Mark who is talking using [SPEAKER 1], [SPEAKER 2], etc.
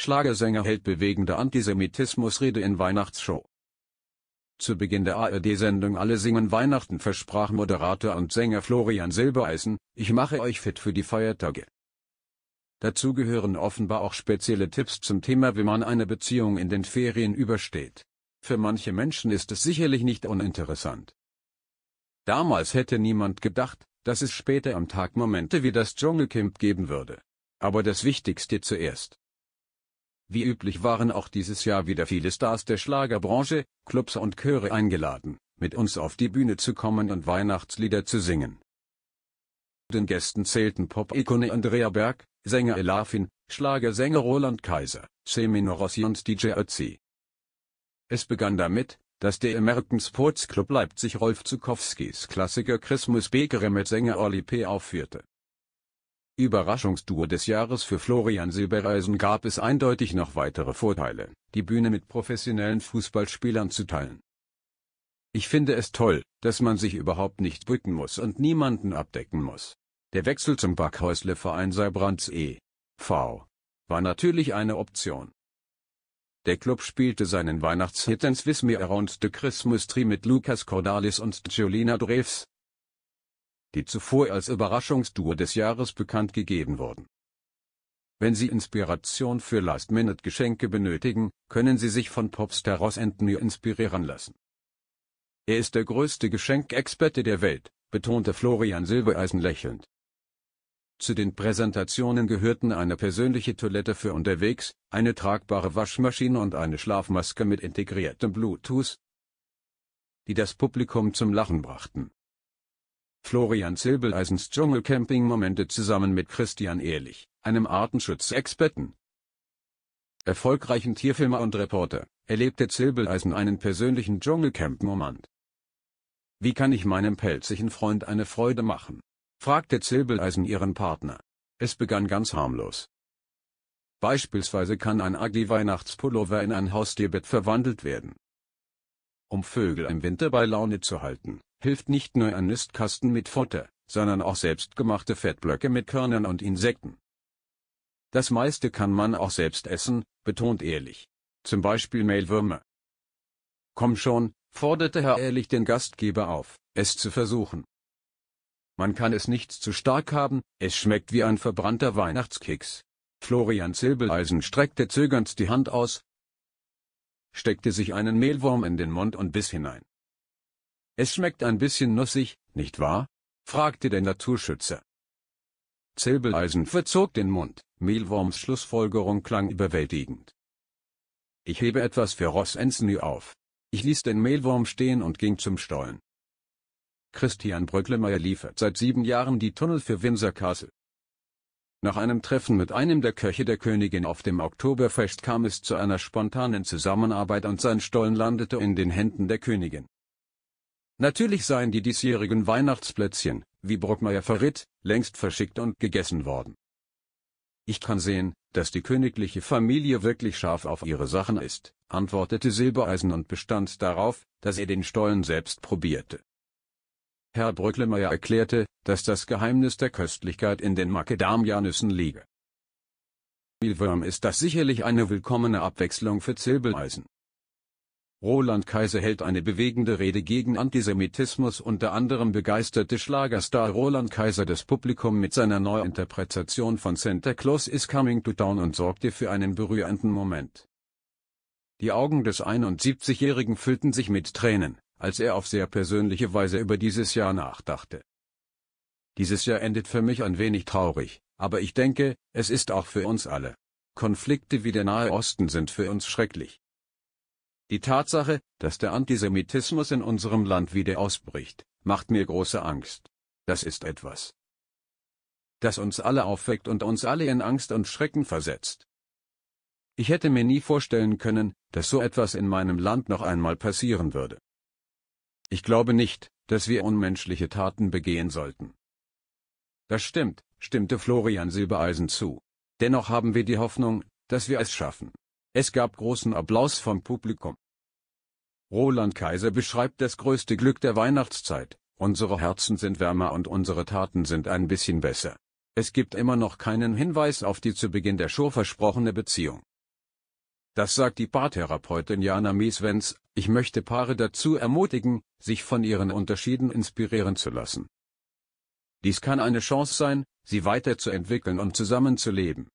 [SPEAKER 1] Schlagersänger hält bewegende Antisemitismusrede in Weihnachtsshow. Zu Beginn der ARD-Sendung Alle singen Weihnachten versprach Moderator und Sänger Florian Silbereisen, ich mache euch fit für die Feiertage. Dazu gehören offenbar auch spezielle Tipps zum Thema, wie man eine Beziehung in den Ferien übersteht. Für manche Menschen ist es sicherlich nicht uninteressant. Damals hätte niemand gedacht, dass es später am Tag Momente wie das Dschungelcamp geben würde. Aber das Wichtigste zuerst. Wie üblich waren auch dieses Jahr wieder viele Stars der Schlagerbranche, Clubs und Chöre eingeladen, mit uns auf die Bühne zu kommen und Weihnachtslieder zu singen. Den Gästen zählten Pop-Ikone Andrea Berg, Sänger Elafin, Schlagersänger Roland Kaiser, Semino Rossi und DJ Ötzi. Es begann damit, dass der American Sports Club Leipzig Rolf Zukowskis Klassiker Christmas Bakery mit Sänger Oli P. aufführte. Überraschungsduo des Jahres für Florian Silbereisen gab es eindeutig noch weitere Vorteile, die Bühne mit professionellen Fußballspielern zu teilen. Ich finde es toll, dass man sich überhaupt nicht bücken muss und niemanden abdecken muss. Der Wechsel zum Backhäusle-Verein Seibrands e.V. war natürlich eine Option. Der Club spielte seinen Weihnachtshit ins Swiss Me Around the Christmas Tree mit Lucas Cordalis und Jolina Dreves, die zuvor als Überraschungsduo des Jahres bekannt gegeben wurden. Wenn Sie Inspiration für Last-Minute-Geschenke benötigen, können Sie sich von Popstar Ross Anthony inspirieren lassen. Er ist der größte Geschenkexperte der Welt, betonte Florian Silbereisen lächelnd. Zu den Präsentationen gehörten eine persönliche Toilette für unterwegs, eine tragbare Waschmaschine und eine Schlafmaske mit integriertem Bluetooth, die das Publikum zum Lachen brachten. Florian Silbereisens Dschungelcamping-Momente zusammen mit Christian Ehrlich, einem Artenschutzexperten. Erfolgreichen Tierfilmer und Reporter, erlebte Silbereisen einen persönlichen Dschungelcamp-Moment. Wie kann ich meinem pelzigen Freund eine Freude machen? fragte Silbereisen ihren Partner. Es begann ganz harmlos. Beispielsweise kann ein Agli-Weihnachtspullover in ein Haustierbett verwandelt werden. Um Vögel im Winter bei Laune zu halten, hilft nicht nur ein Nistkasten mit Futter, sondern auch selbstgemachte Fettblöcke mit Körnern und Insekten. Das meiste kann man auch selbst essen, betont Ehrlich. Zum Beispiel Mehlwürmer. Komm schon, forderte Herr Ehrlich den Gastgeber auf, es zu versuchen. Man kann es nicht zu stark haben, es schmeckt wie ein verbrannter Weihnachtskeks. Florian Silbeleisen streckte zögernd die Hand aus, steckte sich einen Mehlwurm in den Mund und biss hinein. Es schmeckt ein bisschen nussig, nicht wahr? fragte der Naturschützer. Zilbeleisen verzog den Mund, Mehlworms Schlussfolgerung klang überwältigend. Ich hebe etwas für Ross Anthony auf. Ich ließ den Mehlwurm stehen und ging zum Stollen. Christian Bröcklemeier liefert seit sieben Jahren die Tunnel für Windsor Castle. Nach einem Treffen mit einem der Köche der Königin auf dem Oktoberfest kam es zu einer spontanen Zusammenarbeit und sein Stollen landete in den Händen der Königin. Natürlich seien die diesjährigen Weihnachtsplätzchen, wie Brockmeier verritt, längst verschickt und gegessen worden. Ich kann sehen, dass die königliche Familie wirklich scharf auf ihre Sachen ist, antwortete Silbereisen und bestand darauf, dass er den Stollen selbst probierte. Herr Brücklemeier erklärte, dass das Geheimnis der Köstlichkeit in den Makedamianüssen liege. Mealworm ist das sicherlich eine willkommene Abwechslung für Zilbeleisen. Roland Kaiser hält eine bewegende Rede gegen Antisemitismus unter anderem begeisterte Schlagerstar Roland Kaiser das Publikum mit seiner Neuinterpretation von Santa Claus is Coming to Town und sorgte für einen berührenden Moment. Die Augen des 71-Jährigen füllten sich mit Tränen, als er auf sehr persönliche Weise über dieses Jahr nachdachte. Dieses Jahr endet für mich ein wenig traurig, aber ich denke, es ist auch für uns alle. Konflikte wie der Nahe Osten sind für uns schrecklich. Die Tatsache, dass der Antisemitismus in unserem Land wieder ausbricht, macht mir große Angst. Das ist etwas, das uns alle aufweckt und uns alle in Angst und Schrecken versetzt. Ich hätte mir nie vorstellen können, dass so etwas in meinem Land noch einmal passieren würde. Ich glaube nicht, dass wir unmenschliche Taten begehen sollten. Das stimmt, stimmte Florian Silbereisen zu. Dennoch haben wir die Hoffnung, dass wir es schaffen. Es gab großen Applaus vom Publikum. Roland Kaiser beschreibt das größte Glück der Weihnachtszeit, unsere Herzen sind wärmer und unsere Taten sind ein bisschen besser. Es gibt immer noch keinen Hinweis auf die zu Beginn der Show versprochene Beziehung. Das sagt die Paartherapeutin Jana Mieswens, ich möchte Paare dazu ermutigen, sich von ihren Unterschieden inspirieren zu lassen. Dies kann eine Chance sein, sie weiterzuentwickeln und zusammenzuleben.